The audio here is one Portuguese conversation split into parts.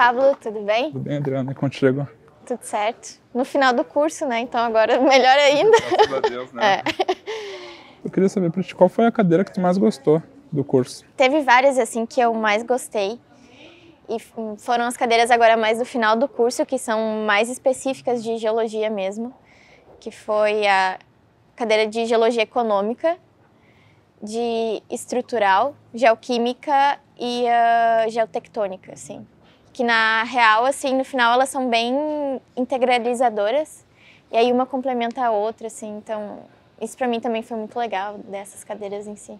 Pablo, tudo bem? Tudo bem, Adriana, e contigo? Tudo certo. No final do curso, né? Então agora melhor ainda. Graças a Deus, né? É. Eu queria saber para ti qual foi a cadeira que tu mais gostou do curso. Teve várias assim que eu mais gostei. E hum, foram as cadeiras agora mais do final do curso, que são mais específicas de geologia mesmo, que foi a cadeira de geologia econômica, de estrutural, geoquímica e uh, geotectônica, assim que na real, assim, no final elas são bem integralizadoras. E aí uma complementa a outra, assim, então isso para mim também foi muito legal dessas cadeiras em si.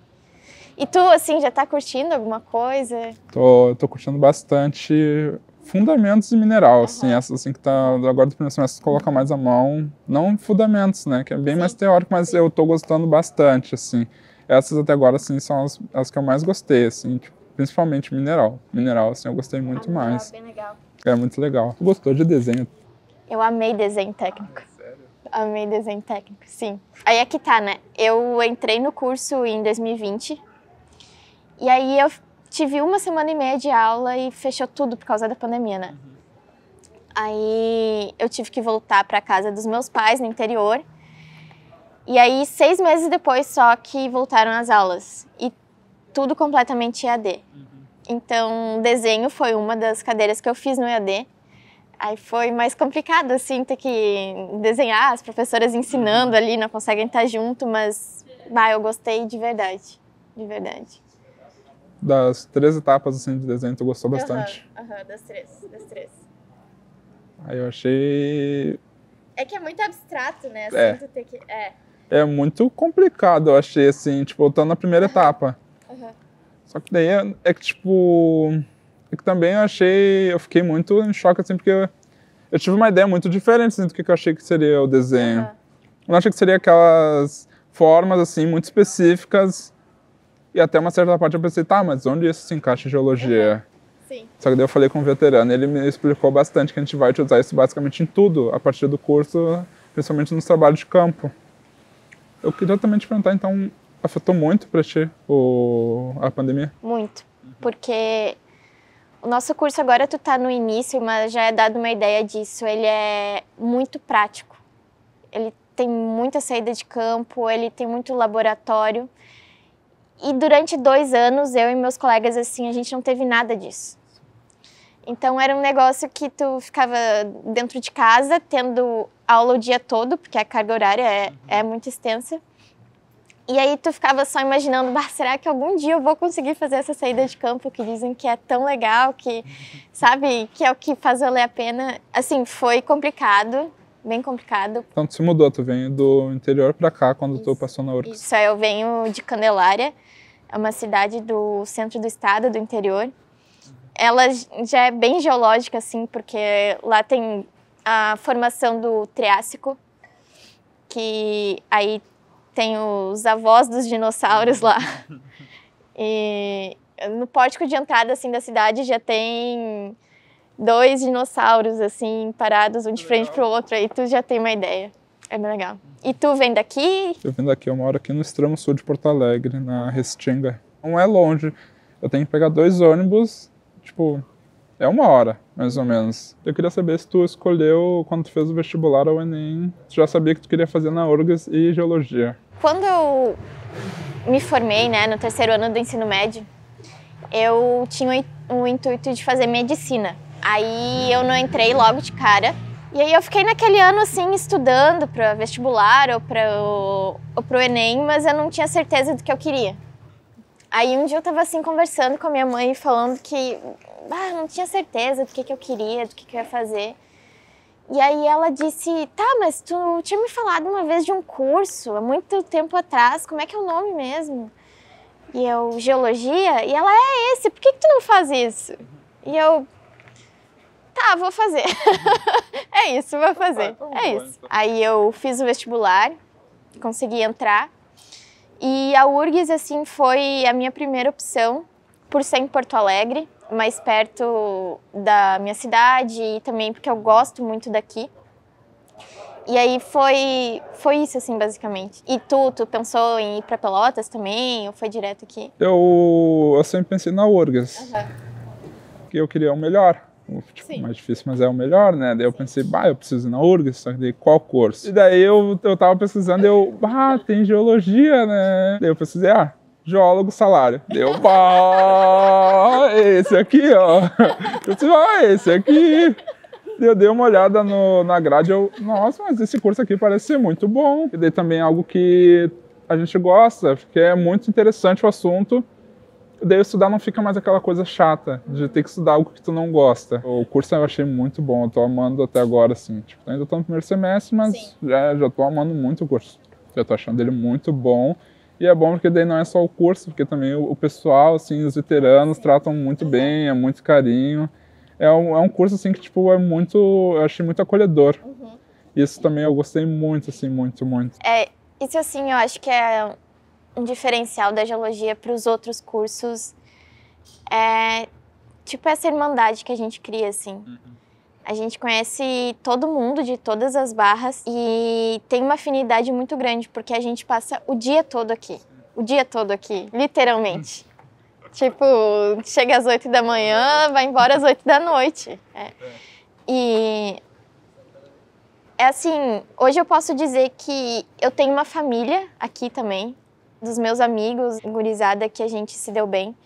E tu, assim, já está curtindo alguma coisa? Tô, tô curtindo bastante fundamentos e mineral, uhum. assim, essas assim que tá agora do primeiro semestre coloca mais a mão, não fundamentos, né, que é bem Sim. mais teórico, mas Sim. eu tô gostando bastante, assim. Essas até agora, assim, são as, as que eu mais gostei, assim, tipo, principalmente mineral. Mineral, assim, eu gostei muito ah, é mais. Era bem legal. Era muito legal. Tu gostou de desenho? Eu amei desenho técnico. Ah, sério? Amei desenho técnico, sim. Aí é que tá, né? Eu entrei no curso em 2020 e aí eu tive uma semana e meia de aula e fechou tudo por causa da pandemia, né? Uhum. Aí eu tive que voltar para casa dos meus pais no interior. E aí, seis meses depois só que voltaram as aulas. E tudo completamente EAD. Uhum. Então, desenho foi uma das cadeiras que eu fiz no EAD. Aí foi mais complicado, assim, ter que desenhar, as professoras ensinando uhum. ali, não conseguem estar junto, mas, bah, eu gostei de verdade, de verdade. Das três etapas, assim, de desenho, tu gostou bastante? Aham, uhum, uhum, das três, das três. Aí eu achei... É que é muito abstrato, né, assim, é. Que... É. é muito complicado, eu achei, assim, tipo, eu tô na primeira etapa. Uhum. Só que daí é, é, que, tipo. É que também eu achei. Eu fiquei muito em choque, assim, porque eu, eu tive uma ideia muito diferente assim, do que eu achei que seria o desenho. Uhum. Eu achei que seria aquelas formas, assim, muito específicas. E até uma certa parte eu pensei, tá, mas onde isso se encaixa em geologia? Uhum. Sim. Só que daí eu falei com um veterano ele me explicou bastante que a gente vai usar isso basicamente em tudo, a partir do curso, principalmente nos trabalhos de campo. Eu queria também te perguntar, então, Afetou muito para ti o, a pandemia? Muito, porque o nosso curso agora tu tá no início, mas já é dado uma ideia disso. Ele é muito prático. Ele tem muita saída de campo, ele tem muito laboratório. E durante dois anos, eu e meus colegas, assim, a gente não teve nada disso. Então era um negócio que tu ficava dentro de casa, tendo aula o dia todo, porque a carga horária é, é muito extensa. E aí tu ficava só imaginando, bah, será que algum dia eu vou conseguir fazer essa saída de campo que dizem que é tão legal, que sabe, que é o que faz valer a pena. Assim, foi complicado, bem complicado. Então tu se mudou, tu vem do interior para cá quando isso, tu passou na URCS. Isso, é, eu venho de Candelária, é uma cidade do centro do estado, do interior. Ela já é bem geológica, assim, porque lá tem a formação do Triássico, que aí tem os avós dos dinossauros lá. E no pórtico de entrada assim da cidade já tem dois dinossauros assim parados um de frente para o outro aí tu já tem uma ideia. É bem legal. E tu vem daqui? Eu vim daqui, eu moro aqui no extremo sul de Porto Alegre, na Restinga. Não é longe. Eu tenho que pegar dois ônibus, tipo, é uma hora, mais ou menos. Eu queria saber se tu escolheu, quando tu fez o vestibular ao Enem, tu já sabia que tu queria fazer na URGS e Geologia. Quando eu me formei, né, no terceiro ano do ensino médio, eu tinha o intuito de fazer medicina. Aí eu não entrei logo de cara. E aí eu fiquei naquele ano assim estudando para vestibular ou para o pro ENEM, mas eu não tinha certeza do que eu queria. Aí um dia eu tava assim conversando com a minha mãe falando que ah, não tinha certeza do que, que eu queria, do que, que eu ia fazer. E aí ela disse: Tá, mas tu tinha me falado uma vez de um curso, há muito tempo atrás, como é que é o nome mesmo? E eu, geologia? E ela: É esse, por que, que tu não faz isso? E eu, tá, vou fazer. é isso, vou fazer. Tá é então. isso. Aí eu fiz o vestibular, consegui entrar. E a URGS, assim, foi a minha primeira opção, por ser em Porto Alegre mais perto da minha cidade e também porque eu gosto muito daqui. E aí foi, foi isso, assim, basicamente. E tu, tu pensou em ir para Pelotas também? Ou foi direto aqui? Eu, eu sempre pensei na Urgas. Uhum. Que eu queria o melhor. Tipo, mais difícil, mas é o melhor, né? Daí eu Sim. pensei, bah, eu preciso ir na URGS, só que daí qual curso? E daí eu, eu tava pesquisando, eu, ah, tem geologia, né? Daí eu pesquisei, ah, geólogo salário. Deu pau, esse aqui, ó. Eu disse, ah, esse aqui. Eu dei uma olhada no, na grade, eu, nossa, mas esse curso aqui parece ser muito bom. E dei também algo que a gente gosta, porque é muito interessante o assunto. E daí estudar não fica mais aquela coisa chata de ter que estudar algo que tu não gosta. O curso eu achei muito bom, eu tô amando até agora, assim. Tipo, ainda tô no primeiro semestre, mas já, já tô amando muito o curso. Eu tô achando ele muito bom. E é bom porque daí não é só o curso, porque também o, pessoal, assim, os veteranos tratam muito bem, é muito carinho. É um, é um curso, assim, que, tipo, é muito... Eu achei muito acolhedor. Uhum. Isso também eu gostei muito, assim, muito, muito. É, isso, assim, eu acho que é um diferencial da geologia para os outros cursos. É, tipo, essa irmandade que a gente cria, assim. Uhum a gente conhece todo mundo de todas as barras e tem uma afinidade muito grande porque a gente passa o dia todo aqui. O dia todo aqui, literalmente. tipo, chega às 8 da manhã, vai embora às 8 da noite. É. E é assim, hoje eu posso dizer que eu tenho uma família aqui também, dos meus amigos, gurizada, que a gente se deu bem,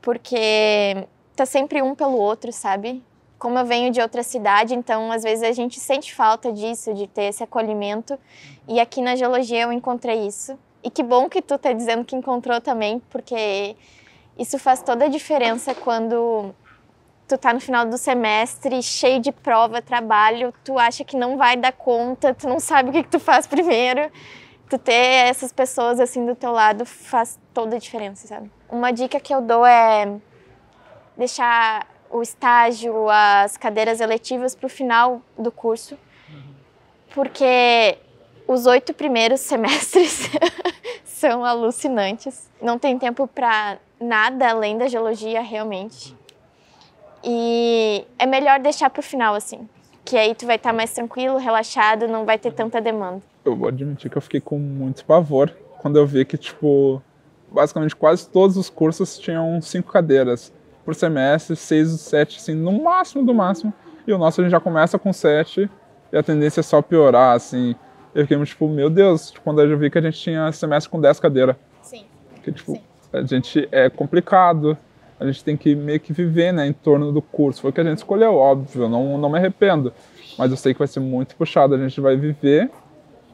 porque tá sempre um pelo outro, sabe? como eu venho de outra cidade, então às vezes a gente sente falta disso, de ter esse acolhimento. E aqui na geologia eu encontrei isso. E que bom que tu tá dizendo que encontrou também, porque isso faz toda a diferença quando tu tá no final do semestre, cheio de prova, trabalho, tu acha que não vai dar conta, tu não sabe o que, que tu faz primeiro. Tu ter essas pessoas assim do teu lado faz toda a diferença, sabe? Uma dica que eu dou é deixar o estágio, as cadeiras eletivas para o final do curso, porque os oito primeiros semestres são alucinantes. Não tem tempo para nada além da geologia, realmente. E é melhor deixar para o final, assim, que aí tu vai estar tá mais tranquilo, relaxado, não vai ter tanta demanda. Eu vou admitir que eu fiquei com muito pavor quando eu vi que, tipo, basicamente quase todos os cursos tinham cinco cadeiras por semestre, seis ou sete assim, no máximo do máximo. E o nosso a gente já começa com sete e a tendência é só piorar, assim. Eu fiquei tipo, meu Deus, tipo, quando eu vi que a gente tinha semestre com dez cadeiras. Sim. Porque, tipo, Sim. a gente é complicado, a gente tem que meio que viver, né, em torno do curso. Foi o que a gente escolheu, óbvio, não, não me arrependo. Mas eu sei que vai ser muito puxado, a gente vai viver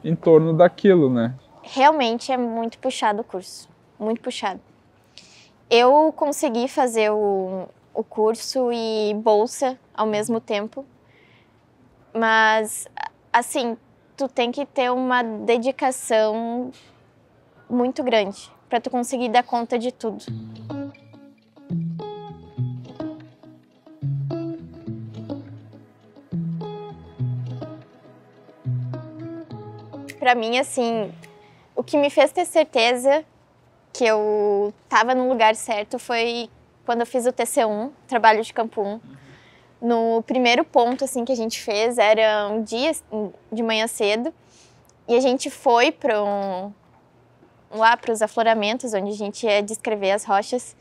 em torno daquilo, né? Realmente é muito puxado o curso, muito puxado. Eu consegui fazer o, o curso e bolsa ao mesmo tempo, mas assim, tu tem que ter uma dedicação muito grande para tu conseguir dar conta de tudo. Para mim, assim, o que me fez ter certeza que eu estava no lugar certo foi quando eu fiz o TC1, trabalho de campo 1. No primeiro ponto assim que a gente fez era um dia assim, de manhã cedo e a gente foi para um, lá para os afloramentos onde a gente ia descrever as rochas.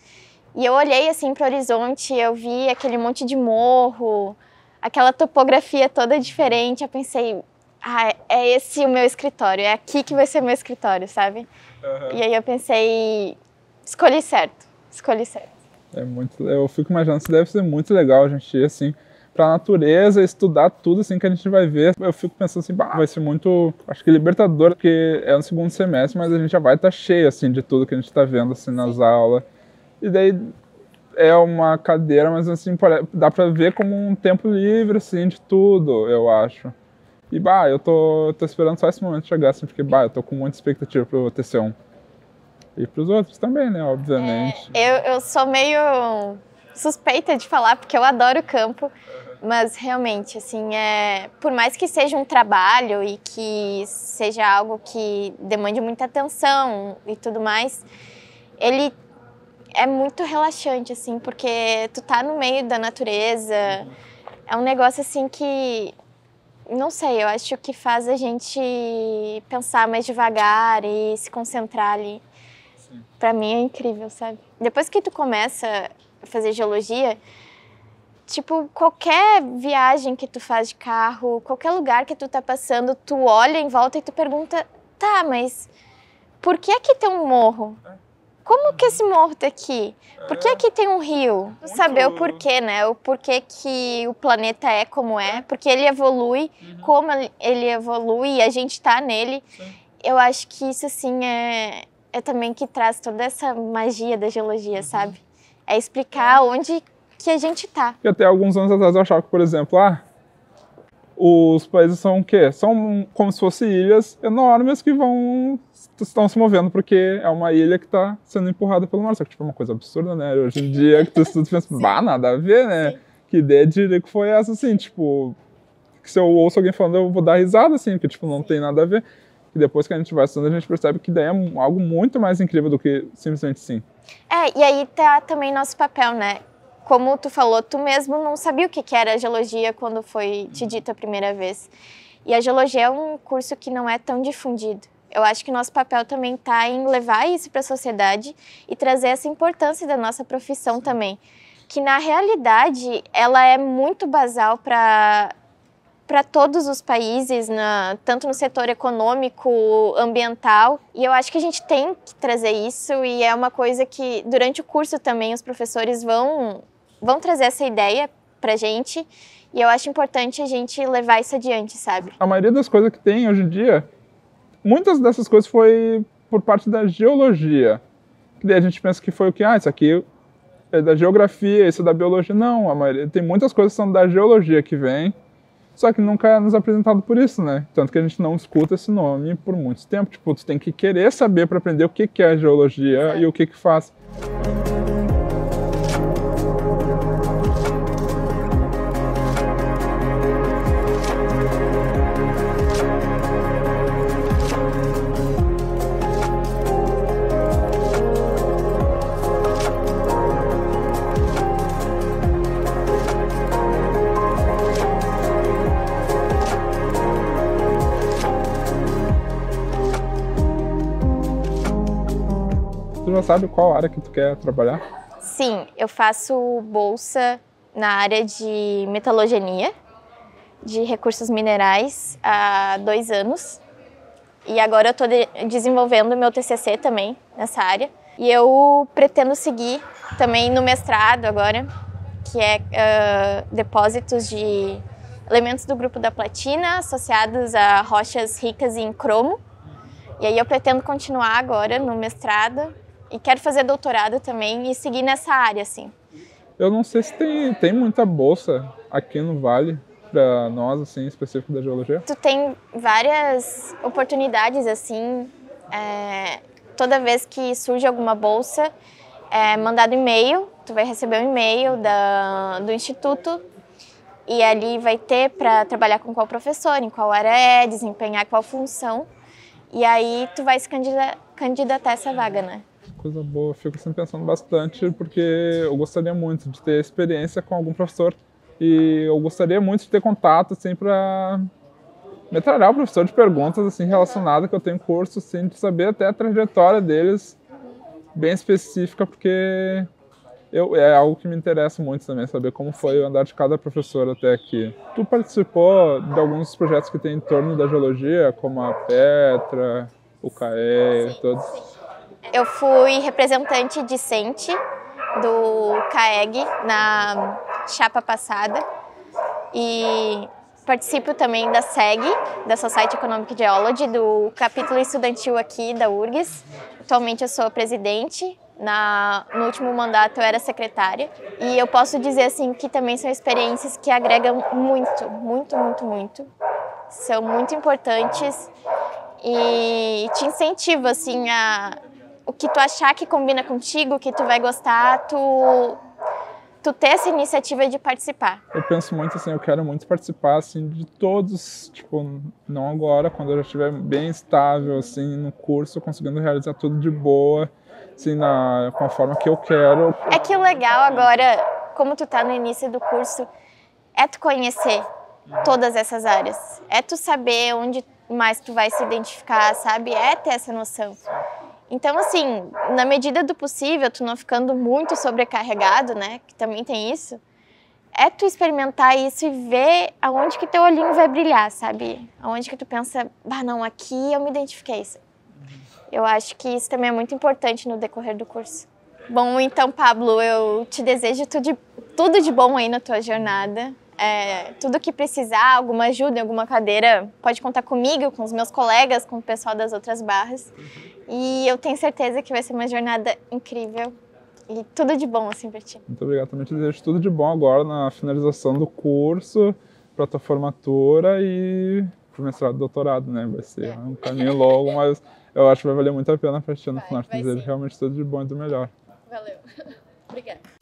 E eu olhei assim para o horizonte, eu vi aquele monte de morro, aquela topografia toda diferente. Eu pensei, ah, é esse o meu escritório, é aqui que vai ser meu escritório, sabe? Uhum. E aí eu pensei, escolhi certo, escolhi certo. É muito, eu fico imaginando que deve ser muito legal a gente ir assim pra natureza, estudar tudo assim que a gente vai ver. Eu fico pensando assim, bah, vai ser muito, acho que libertador, porque é no segundo semestre, mas a gente já vai estar tá cheio assim de tudo que a gente está vendo assim nas Sim. aulas. E daí é uma cadeira, mas assim, dá para ver como um tempo livre assim de tudo, eu acho. E bah, eu tô, tô esperando só esse momento chegar, assim, porque bah, eu tô com muita expectativa pro TC1. E pros outros também, né, obviamente. É, eu, eu sou meio suspeita de falar, porque eu adoro o campo, mas realmente, assim, é, por mais que seja um trabalho e que seja algo que demande muita atenção e tudo mais, ele é muito relaxante, assim, porque tu tá no meio da natureza, é um negócio, assim, que não sei, eu acho que faz a gente pensar mais devagar e se concentrar ali. Para mim é incrível, sabe? Depois que tu começa a fazer geologia, tipo, qualquer viagem que tu faz de carro, qualquer lugar que tu tá passando, tu olha em volta e tu pergunta: "Tá, mas por que aqui tem um morro?" É como que esse morro tá aqui? Por que aqui tem um rio? Muito... Saber o porquê, né? O porquê que o planeta é como é, porque ele evolui, uhum. como ele evolui e a gente tá nele. Sim. Eu acho que isso, assim, é, é também que traz toda essa magia da geologia, uhum. sabe? É explicar é. onde que a gente tá. E até alguns anos atrás eu achava que, por exemplo, ah, os países são o quê? São como se fossem ilhas enormes que vão estão se movendo porque é uma ilha que está sendo empurrada pelo mar. Só que tipo, é uma coisa absurda, né? Hoje em dia que tu, tu pensa, bah, nada a ver, né? Sim. Que ideia de que foi essa, assim, tipo... Que se eu ouço alguém falando, eu vou dar risada, assim, porque, tipo, não Sim. tem nada a ver. E depois que a gente vai estudando, a gente percebe que daí é algo muito mais incrível do que simplesmente sim. É, e aí tá também nosso papel, né? como tu falou, tu mesmo não sabia o que era a geologia quando foi te uhum. dita a primeira vez. E a geologia é um curso que não é tão difundido. Eu acho que nosso papel também está em levar isso para a sociedade e trazer essa importância da nossa profissão também, que na realidade ela é muito basal para para todos os países, na, tanto no setor econômico, ambiental. E eu acho que a gente tem que trazer isso e é uma coisa que durante o curso também os professores vão vão trazer essa ideia pra gente e eu acho importante a gente levar isso adiante, sabe? A maioria das coisas que tem hoje em dia, muitas dessas coisas foi por parte da geologia. Que daí a gente pensa que foi o que? Ah, isso aqui é da geografia, isso é da biologia. Não, a maioria, tem muitas coisas que são da geologia que vem, só que nunca é nos apresentado por isso, né? Tanto que a gente não escuta esse nome por muito tempo. Tipo, tu tem que querer saber para aprender o que, que é geologia e o que, que faz. já sabe qual área que tu quer trabalhar? Sim, eu faço bolsa na área de metalogenia, de recursos minerais, há dois anos. E agora eu estou de desenvolvendo meu TCC também nessa área. E eu pretendo seguir também no mestrado agora, que é uh, depósitos de elementos do grupo da platina associados a rochas ricas em cromo. E aí eu pretendo continuar agora no mestrado e quero fazer doutorado também e seguir nessa área, assim. Eu não sei se tem, tem muita bolsa aqui no Vale para nós, assim, específico da geologia. Tu tem várias oportunidades, assim, é, toda vez que surge alguma bolsa, é mandado e-mail, tu vai receber um e-mail da, do instituto e ali vai ter para trabalhar com qual professor, em qual área é, desempenhar qual função. E aí tu vai se candidatar, candidatar a essa vaga, né? coisa boa. Fico sempre pensando bastante, porque eu gostaria muito de ter experiência com algum professor. E eu gostaria muito de ter contato, assim, para metralhar o professor de perguntas, assim, relacionadas que eu tenho curso, assim, de saber até a trajetória deles, bem específica, porque eu, é algo que me interessa muito também, saber como foi o andar de cada professor até aqui. Tu participou de alguns projetos que tem em torno da geologia, como a Petra, o CAE, todos? Eu fui representante discente do CAEG na chapa passada e participo também da SEG, da Society Economic Geology, do capítulo estudantil aqui da URGS. Atualmente eu sou presidente, na, no último mandato eu era secretária e eu posso dizer assim que também são experiências que agregam muito, muito, muito, muito. São muito importantes e te incentivam assim a o que tu achar que combina contigo, que tu vai gostar, tu tu ter essa iniciativa de participar? Eu penso muito assim, eu quero muito participar assim de todos, tipo, não agora, quando eu já estiver bem estável assim no curso, conseguindo realizar tudo de boa, assim, na com a forma que eu quero. É que o legal agora, como tu tá no início do curso, é tu conhecer uhum. todas essas áreas. É tu saber onde mais tu vai se identificar, sabe? É ter essa noção. Então, assim, na medida do possível, tu não ficando muito sobrecarregado, né? Que também tem isso. É tu experimentar isso e ver aonde que teu olhinho vai brilhar, sabe? Aonde que tu pensa, bah, não, aqui eu me identifiquei. Isso. Eu acho que isso também é muito importante no decorrer do curso. Bom, então, Pablo, eu te desejo tudo de, tudo de bom aí na tua jornada. É, tudo que precisar, alguma ajuda, alguma cadeira, pode contar comigo, com os meus colegas, com o pessoal das outras barras. E eu tenho certeza que vai ser uma jornada incrível. E tudo de bom, assim, pra ti. Muito obrigado. Também te desejo tudo de bom agora na finalização do curso, pra tua formatura e pro mestrado e doutorado, né? Vai ser é. um caminho longo, mas eu acho que vai valer muito a pena pra ti no vai, final. Te desejo sim. realmente tudo de bom e do melhor. Valeu. Obrigada.